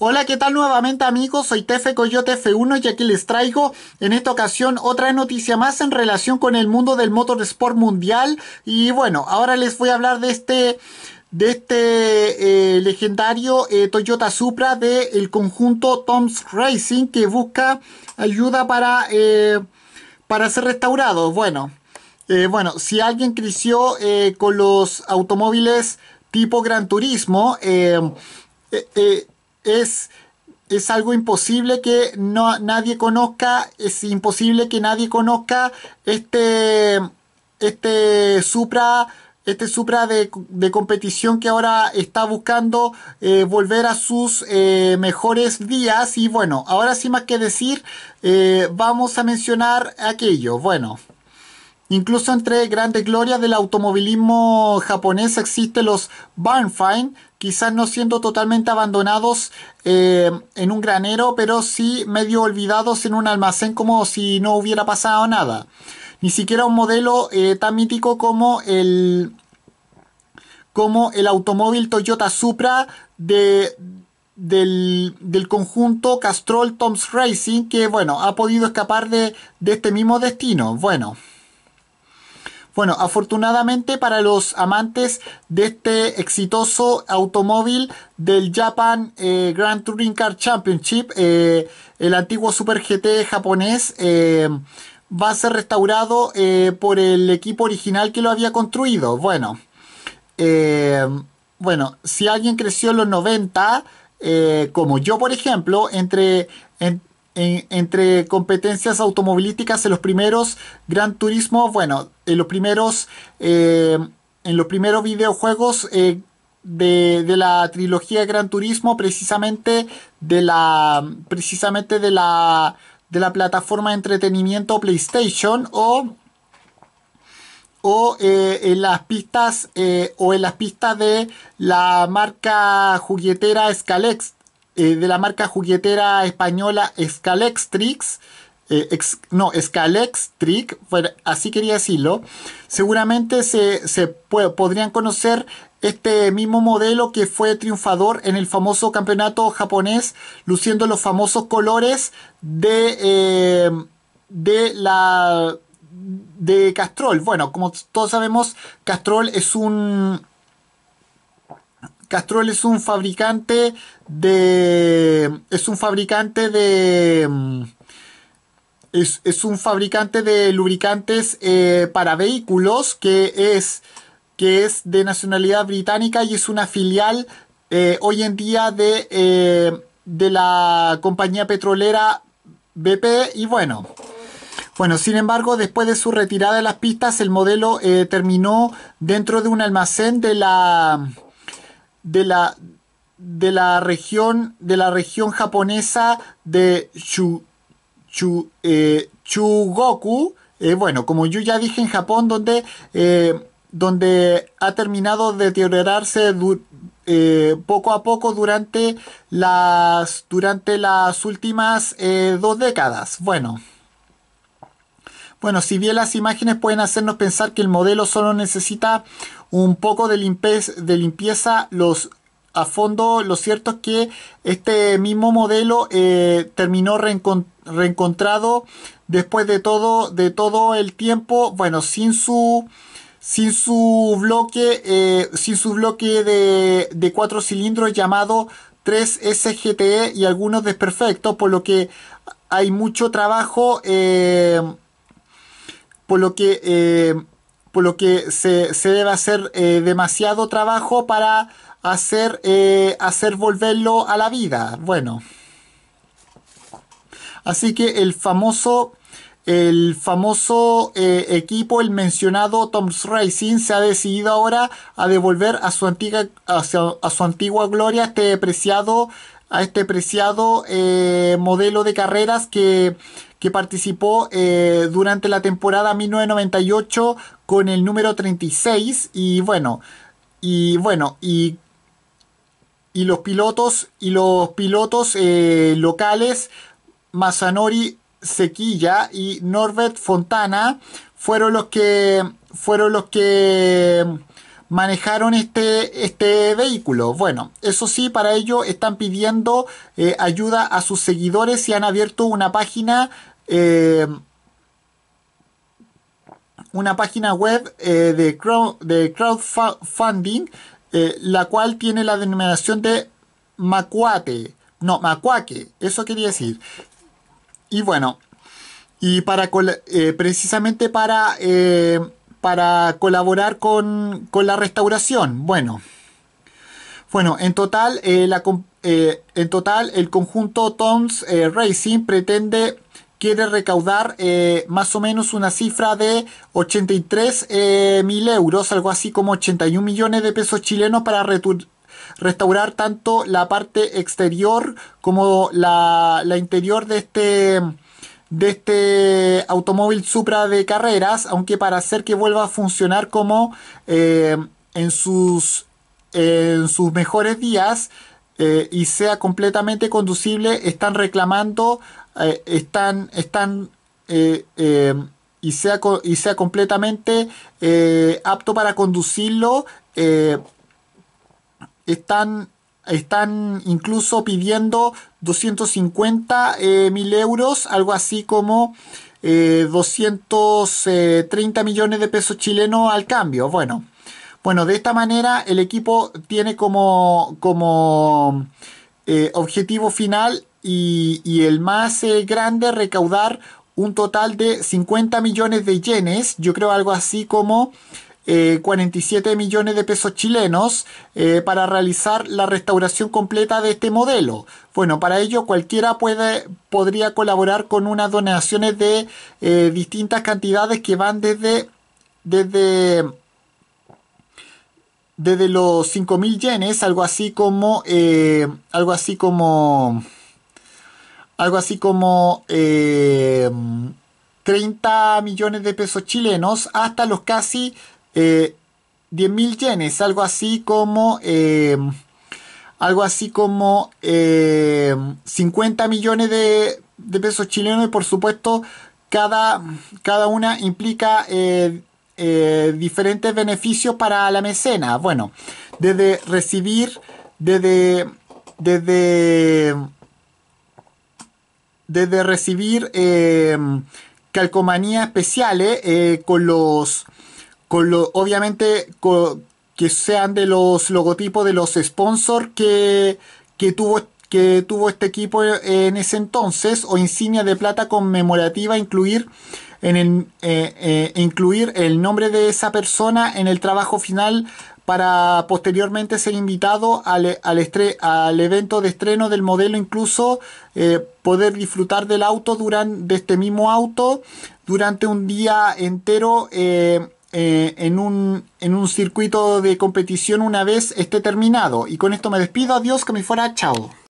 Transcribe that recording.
Hola, ¿qué tal nuevamente amigos? Soy Tefe Coyote F1 y aquí les traigo en esta ocasión otra noticia más en relación con el mundo del motorsport mundial. Y bueno, ahora les voy a hablar de este de este eh, legendario eh, Toyota Supra del el conjunto Tom's Racing que busca ayuda para, eh, para ser restaurado. Bueno, bueno, si alguien creció con los automóviles tipo Gran Turismo, eh, es, es algo imposible que no, nadie conozca, es imposible que nadie conozca este, este Supra este Supra de, competición que ahora está buscando eh, volver a sus eh, mejores días. Y bueno, ahora sin más que decir, eh, vamos a mencionar aquello. Bueno. Incluso entre grandes glorias del automovilismo japonés existen los Barnfine, quizás no siendo totalmente abandonados eh, en un granero, pero sí medio olvidados en un almacén como si no hubiera pasado nada. Ni siquiera un modelo eh, tan mítico como el, como el automóvil Toyota Supra de, del, conjunto Castrol Toms Racing, que bueno, ha podido escapar de, de este mismo destino. Bueno. Bueno, afortunadamente para los amantes de este exitoso automóvil del Japan eh, Grand Touring Car Championship, eh, el antiguo Super GT japonés, eh, va a ser restaurado por el equipo original que lo había construido. Bueno, bueno, si alguien creció en los 90, como yo por ejemplo, entre, entre competencias automovilísticas en los primeros Gran Turismo, bueno, en los primeros, eh, en los primeros videojuegos eh, de, la trilogía Gran Turismo, precisamente de la, precisamente de de la plataforma de entretenimiento PlayStation o o eh, en las pistas o en las pistas de la marca juguetera Scalex eh, de la marca juguetera española Scalextrix. Eh, no, Scalextric, así quería decirlo. Seguramente se, podrían conocer este mismo modelo que fue triunfador en el famoso campeonato japonés, luciendo los famosos colores de, eh, de la de Castrol. Bueno, como todos sabemos, Castrol es un Castrol es un fabricante de. Es un fabricante de. Mm, es, un fabricante de lubricantes eh, para vehículos que es, que es de nacionalidad británica y es una filial eh, hoy en día de, eh, de la compañía petrolera BP. Y bueno, bueno, sin embargo, después de su retirada de las pistas, el modelo terminó dentro de un almacén de la de la, de la, región, de la región japonesa de eh, Chugoku. Eh, bueno, como yo ya dije en Japón, donde, eh, donde ha terminado de deteriorarse poco a poco durante las, durante las últimas dos décadas. Bueno. Bueno, si bien las imágenes pueden hacernos pensar que el modelo solo necesita un poco de limpieza, de limpieza a fondo lo cierto es que este mismo modelo eh, terminó reencontrado después de todo, de todo el tiempo, bueno, sin su sin su bloque, eh, sin su bloque de, cuatro cilindros llamado 3SGTE y algunos desperfectos, por lo que hay mucho trabajo eh, por lo que, eh, por lo que se, debe hacer eh, demasiado trabajo para hacer, eh, hacer volverlo a la vida. Bueno. Así que el famoso el famoso equipo, el mencionado Tom's Racing, se ha decidido ahora a devolver a su antigua, a su, a su antigua gloria este preciado a este preciado eh, modelo de carreras que, que participó eh, durante la temporada 1998 con el número 36 y bueno, y bueno, y, y los pilotos y los pilotos eh, locales Masanori Sequilla y Norbert Fontana fueron los que fueron los que manejaron este, este vehículo. Bueno, eso sí, para ello están pidiendo eh, ayuda a sus seguidores y han abierto una página... Eh, una página web eh, de, crowdfunding, la cual tiene la denominación de Macuate. No, Macuaque, eso quería decir. Y bueno, y para precisamente para para colaborar con, la restauración. Bueno, bueno en total, eh, la, eh, en total el conjunto Tom's eh, Racing pretende, quiere recaudar más o menos una cifra de 83 mil euros, algo así como 81 millones de pesos chilenos para restaurar tanto la parte exterior como la interior de este de este automóvil Supra de carreras, aunque para hacer que vuelva a funcionar como eh, en, sus, en sus mejores días eh, y sea completamente conducible, están reclamando, eh, están, están y, sea, y sea completamente apto para conducirlo, están están incluso pidiendo 250 eh, mil euros, algo así como 230 eh, eh, millones de pesos chilenos al cambio. Bueno, bueno, de esta manera el equipo tiene como, como objetivo final y, y el más grande recaudar un total de 50 millones de yenes, yo creo algo así como 47 eh, millones de pesos chilenos eh, para realizar la restauración completa de este modelo. Bueno, para ello cualquiera puede, podría colaborar con unas donaciones de eh, distintas cantidades que van desde, desde, desde los 5.000 yenes, algo así como... algo así como... Algo así como... 30 millones de pesos chilenos hasta los casi eh, 10.000 yenes, algo así como... Em, algo así como 50 em, millones de, de, pesos chilenos y por supuesto cada, cada una implica eh, eh, diferentes beneficios para la mecena. Bueno, desde recibir, desde, desde, desde recibir em, calcomanías especiales eh, con los con obviamente que sean de los logotipos de los sponsors que, tuvo, que tuvo este equipo en ese entonces o insignia de plata conmemorativa incluir en el, eh, eh, incluir el nombre de esa persona en el trabajo final para posteriormente ser invitado al, al evento de estreno del modelo, incluso eh, poder disfrutar del auto durante, de este mismo auto durante un día entero eh, en, un, en un circuito de competición una vez esté terminado. Y con esto me despido. Adiós, que me fuera. Chao.